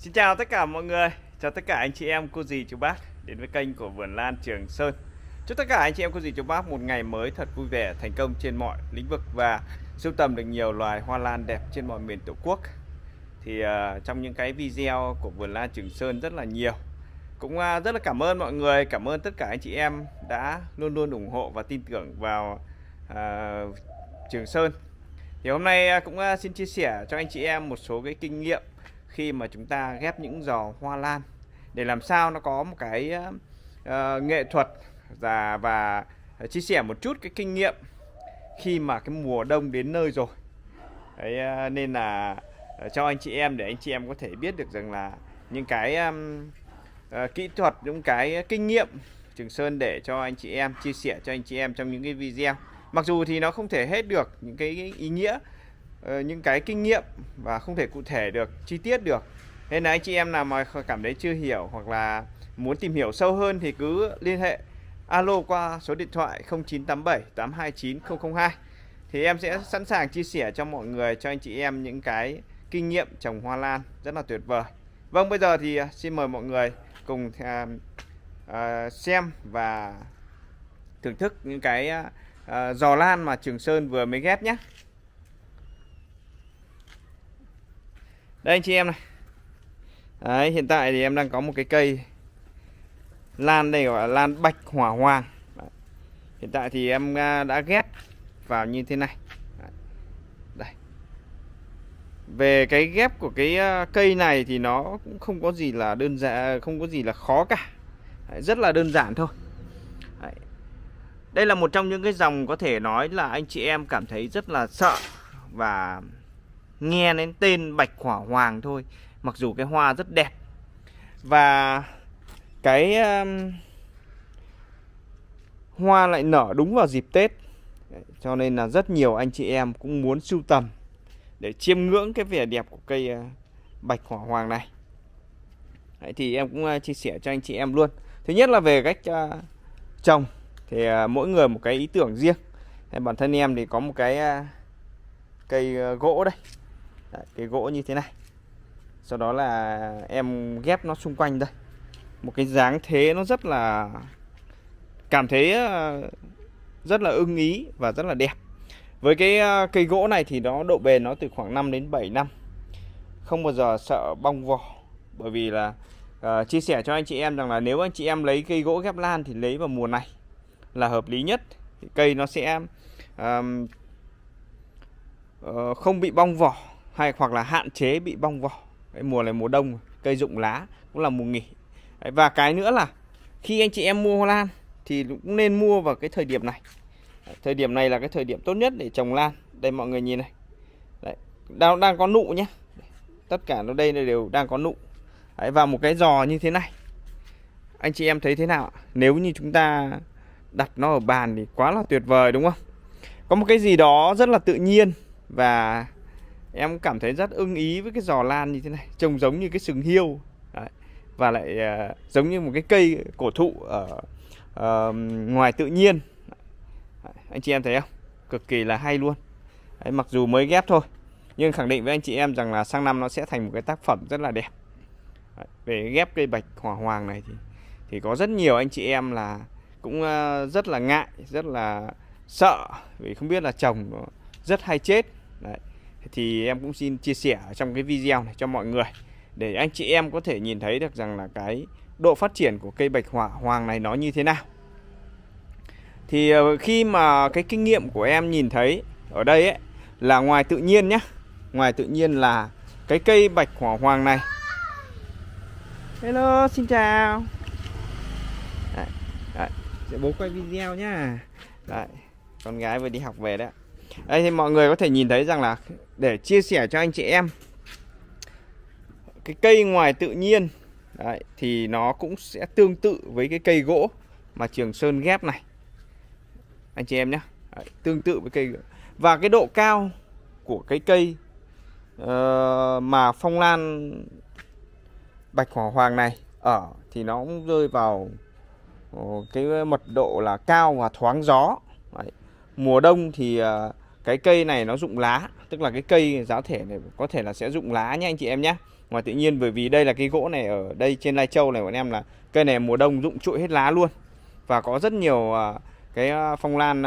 Xin chào tất cả mọi người, chào tất cả anh chị em, cô dì, chú bác đến với kênh của Vườn Lan Trường Sơn Chúc tất cả anh chị em, cô dì, chú bác một ngày mới thật vui vẻ, thành công trên mọi lĩnh vực và sưu tầm được nhiều loài hoa lan đẹp trên mọi miền Tổ quốc Thì uh, trong những cái video của Vườn Lan Trường Sơn rất là nhiều Cũng uh, rất là cảm ơn mọi người, cảm ơn tất cả anh chị em đã luôn luôn ủng hộ và tin tưởng vào uh, Trường Sơn Thì hôm nay cũng uh, xin chia sẻ cho anh chị em một số cái kinh nghiệm khi mà chúng ta ghép những giò hoa lan để làm sao nó có một cái uh, nghệ thuật và và chia sẻ một chút cái kinh nghiệm khi mà cái mùa đông đến nơi rồi Đấy, uh, nên là ờ, cho anh chị em để anh chị em có thể biết được rằng là những cái um, uh, kỹ thuật những cái kinh nghiệm Trường Sơn để cho anh chị em chia sẻ cho anh chị em trong những cái video mặc dù thì nó không thể hết được những cái ý nghĩa Ờ, những cái kinh nghiệm và không thể cụ thể được chi tiết được nên là anh chị em nào mà cảm thấy chưa hiểu hoặc là muốn tìm hiểu sâu hơn thì cứ liên hệ alo qua số điện thoại 0987 829 002 thì em sẽ sẵn sàng chia sẻ cho mọi người cho anh chị em những cái kinh nghiệm trồng hoa lan rất là tuyệt vời Vâng bây giờ thì à, xin mời mọi người cùng à, à, xem và thưởng thức những cái giò lan mà Trường Sơn vừa mới ghép nhé đây anh chị em này Đấy, hiện tại thì em đang có một cái cây lan đây gọi là lan bạch hỏa hoàng Đấy. hiện tại thì em à, đã ghép vào như thế này Đấy. đây về cái ghép của cái à, cây này thì nó cũng không có gì là đơn giản à, không có gì là khó cả Đấy, rất là đơn giản thôi Đấy. đây là một trong những cái dòng có thể nói là anh chị em cảm thấy rất là sợ và nghe đến tên bạch hỏa hoàng thôi mặc dù cái hoa rất đẹp và cái um, hoa lại nở đúng vào dịp Tết cho nên là rất nhiều anh chị em cũng muốn sưu tầm để chiêm ngưỡng cái vẻ đẹp của cây uh, bạch hỏa hoàng này Đấy, thì em cũng uh, chia sẻ cho anh chị em luôn thứ nhất là về cách uh, trồng thì uh, mỗi người một cái ý tưởng riêng bản thân em thì có một cái uh, cây uh, gỗ đây Đấy, cái gỗ như thế này sau đó là em ghép nó xung quanh đây một cái dáng thế nó rất là cảm thấy ờ, rất là ưng ý và rất là đẹp với cái ờ, cây gỗ này thì nó độ bền nó từ khoảng 5 đến 7 năm không bao giờ sợ bong vỏ bởi vì là uh, chia sẻ cho anh chị em rằng là nếu anh chị em lấy cây gỗ ghép lan thì lấy vào mùa này là hợp lý nhất cây nó sẽ uh, không bị bong vỏ hay hoặc là hạn chế bị bong vỏ Đấy, mùa này mùa đông cây rụng lá cũng là mùa nghỉ Đấy, và cái nữa là khi anh chị em mua hoa lan thì cũng nên mua vào cái thời điểm này Đấy, thời điểm này là cái thời điểm tốt nhất để trồng lan đây mọi người nhìn này Đấy, đang, đang có nụ nhé tất cả nó đây đều đang có nụ Đấy, và một cái giò như thế này anh chị em thấy thế nào nếu như chúng ta đặt nó ở bàn thì quá là tuyệt vời đúng không có một cái gì đó rất là tự nhiên và em cảm thấy rất ưng ý với cái giò lan như thế này trông giống như cái sừng hiêu Đấy. và lại uh, giống như một cái cây cổ thụ ở uh, ngoài tự nhiên Đấy. anh chị em thấy không cực kỳ là hay luôn Đấy, mặc dù mới ghép thôi nhưng khẳng định với anh chị em rằng là sang năm nó sẽ thành một cái tác phẩm rất là đẹp Đấy. về ghép cây bạch hỏa hoàng này thì thì có rất nhiều anh chị em là cũng ờ, rất là ngại rất là sợ vì không biết là chồng rất hay chết Đấy thì em cũng xin chia sẻ trong cái video này cho mọi người để anh chị em có thể nhìn thấy được rằng là cái độ phát triển của cây bạch hỏa hoàng này nó như thế nào thì ờ, khi mà cái kinh nghiệm của em nhìn thấy ở đây ấy, là ngoài tự nhiên nhé ngoài tự nhiên là cái cây bạch hỏa hoàng này hello xin chào đấy, đấy, bố quay video nhá đấy con gái vừa đi học về đấy đây thì mọi người có thể nhìn thấy rằng là để chia sẻ cho anh chị em cái cây ngoài tự nhiên đấy, thì nó cũng sẽ tương tự với cái cây gỗ mà Trường Sơn ghép này anh chị em nhé tương tự với cây và cái độ cao của cái cây uh, mà phong lan bạch hỏa hoàng này ở thì nó cũng rơi vào ờ, cái mật độ là cao và thoáng gió Đấy mùa đông thì ờ, cái cây này nó rụng lá tức là cái cây giá thể này có thể là sẽ rụng lá nhé anh chị em nhé ngoài tự nhiên bởi vì đây là cái gỗ này ở đây trên Lai Châu này bọn em là cây này mùa đông rụng trụi hết lá luôn và có rất nhiều ờ, cái ờ, phong lan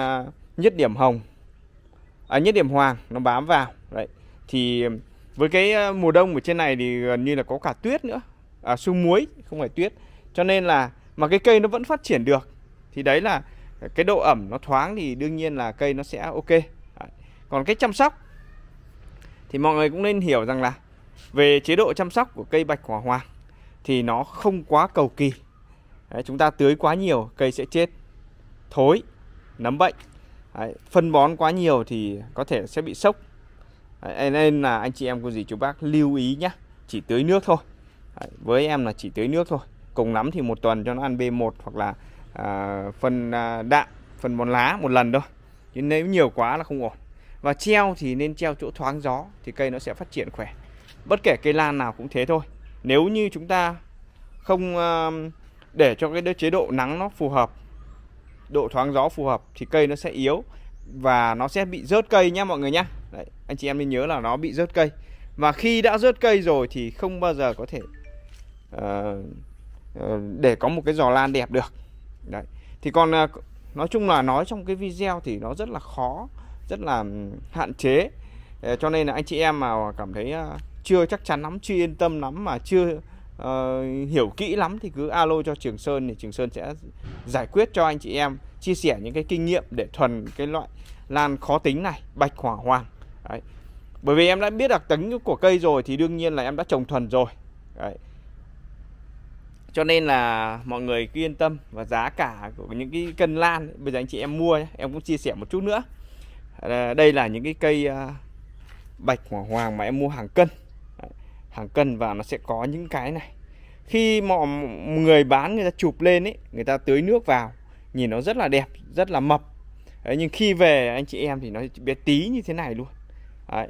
nhất điểm hồng à, nhất điểm hoàng nó bám vào đấy thì với cái mùa đông ở trên này thì gần như là có cả tuyết nữa à, sương muối không phải tuyết cho nên là mà cái cây nó vẫn phát triển được thì đấy là cái độ ẩm nó thoáng thì đương nhiên là cây nó sẽ ok còn cái chăm sóc thì mọi người cũng nên hiểu rằng là về chế độ chăm sóc của cây bạch hỏa hoàng thì nó không quá cầu kỳ Đấy, chúng ta tưới quá nhiều cây sẽ chết thối nấm bệnh Đấy, phân bón quá nhiều thì có thể sẽ bị sốc Đấy, nên là anh chị em cô dì chú bác lưu ý nhá chỉ tưới nước thôi Đấy, với em là chỉ tưới nước thôi cùng lắm thì một tuần cho nó ăn B1 hoặc là à, phân à, đạm phần bón lá một lần thôi chứ nếu nhiều quá là không ổn và treo thì nên treo chỗ thoáng gió thì cây nó sẽ phát triển khỏe bất kể cây lan nào cũng thế thôi nếu như chúng ta không à, để cho cái chế độ nắng nó phù hợp độ thoáng gió phù hợp thì cây nó sẽ yếu và nó sẽ bị rớt cây nhá mọi người nhá Đấy, anh chị em nên nhớ là nó bị rớt cây và khi đã rớt cây rồi thì không bao giờ có thể uh, để có một cái giò lan đẹp được đấy thì còn à, nói chung là nói trong cái video thì nó rất là khó rất là hạn chế ờ, cho nên là anh chị em mà cảm thấy à, chưa chắc chắn lắm chưa yên tâm lắm mà chưa uh, hiểu kỹ lắm thì cứ alo cho Trường Sơn thì Trường Sơn sẽ giải quyết cho anh chị em chia sẻ những cái kinh nghiệm để thuần cái loại lan khó tính này bạch hỏa hoàng Đấy. bởi vì em đã biết đặc tính của cây rồi thì đương nhiên là em đã trồng thuần rồi Đấy cho nên là mọi người cứ yên tâm và giá cả của những cái cân lan bây giờ anh chị em mua nhé. em cũng chia sẻ một chút nữa à, đây là những cái cây à, bạch hỏa hoàng mà em mua hàng cân hàng cân và nó sẽ có những cái này khi mọi người bán người ta chụp lên ấy người ta tưới nước vào nhìn nó rất là đẹp rất là mập Đấy, nhưng khi về anh chị em thì nó bé tí như thế này luôn Đấy.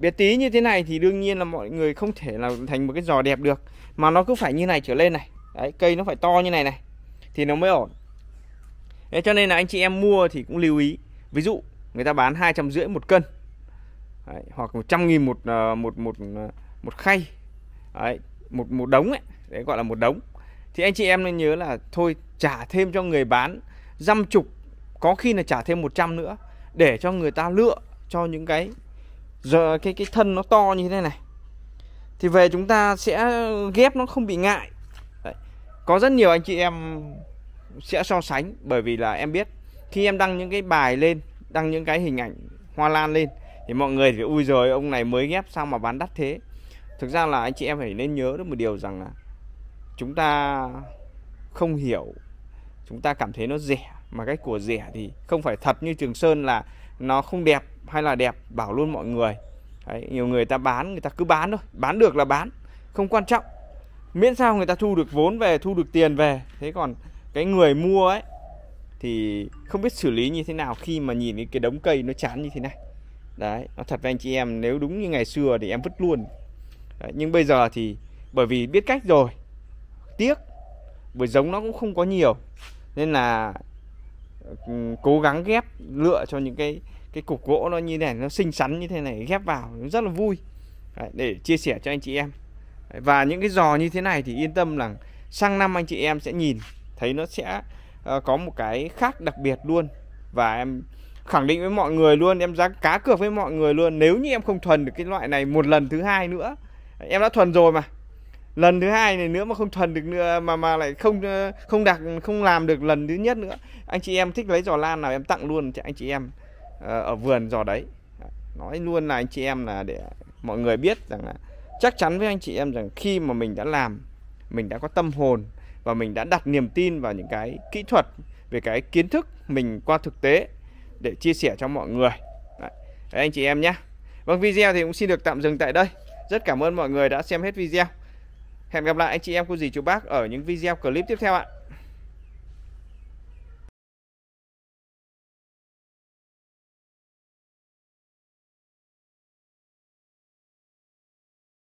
bé tí như thế này thì đương nhiên là mọi người không thể là thành một cái giò đẹp được mà nó cứ phải như này trở lên này Đấy, cây nó phải to như này này thì nó mới ổn Đấy, cho nên là anh chị em mua thì cũng lưu ý ví dụ người ta bán hai trăm rưỡi một cân Đấy, hoặc 100 nghìn một ờ, một một một khay Đấy, một một đống ấy đấy gọi là một đống thì anh chị em nên nhớ là thôi trả thêm cho người bán dăm chục có khi là trả thêm 100 nữa để cho người ta lựa cho những cái giờ cái cái thân nó to như thế này thì về chúng ta sẽ ghép nó không bị ngại có rất nhiều anh chị em sẽ so sánh bởi vì là em biết khi em đăng những cái bài lên đăng những cái hình ảnh hoa lan lên thì mọi người thì ui rồi ông này mới ghép xong mà bán đắt thế thực ra là anh chị em phải nên nhớ được một điều rằng là chúng ta không hiểu chúng ta cảm thấy nó rẻ mà cái của rẻ thì không phải thật như Trường Sơn là nó không đẹp hay là đẹp bảo luôn mọi người Đấy, nhiều người ta bán người ta cứ bán thôi bán được là bán không quan trọng miễn sao người ta thu được vốn về thu được tiền về thế còn cái người mua ấy thì không biết xử lý như thế nào khi mà nhìn cái đống cây nó chán như thế này đấy nó thật với anh chị em nếu đúng như ngày xưa thì em vứt luôn đấy, nhưng bây giờ thì bởi vì biết cách rồi tiếc bởi giống nó cũng không có nhiều nên là ừ, cố gắng ghép lựa cho những cái cái cục gỗ nó như này nó xinh xắn như thế này ghép vào rất là vui để chia sẻ cho anh chị em và những cái giò như thế này thì yên tâm là sang năm anh chị em sẽ nhìn thấy nó sẽ ờ, có một cái khác đặc biệt luôn và em khẳng định với mọi người luôn em dám cá cược với mọi người luôn nếu như em không thuần được cái loại này một lần thứ hai nữa em đã thuần rồi mà lần thứ hai này nữa mà không thuần được nữa mà mà lại không ờ, không đạt không làm được lần thứ nhất nữa anh chị em thích lấy giò lan nào em tặng luôn cho anh chị em ờ, ở vườn giò đấy nói luôn là anh chị em là để mọi người biết rằng là chắc chắn với anh chị em rằng khi mà mình đã làm mình đã có tâm hồn và mình đã đặt niềm tin vào những cái kỹ thuật về cái kiến thức mình qua thực tế để chia sẻ cho mọi người Đấy, Đấy anh chị em nhé Vâng video thì cũng xin được tạm dừng tại đây Rất cảm ơn mọi người đã xem hết video Hẹn gặp lại anh chị em cô dì chú bác ở những video clip tiếp theo ạ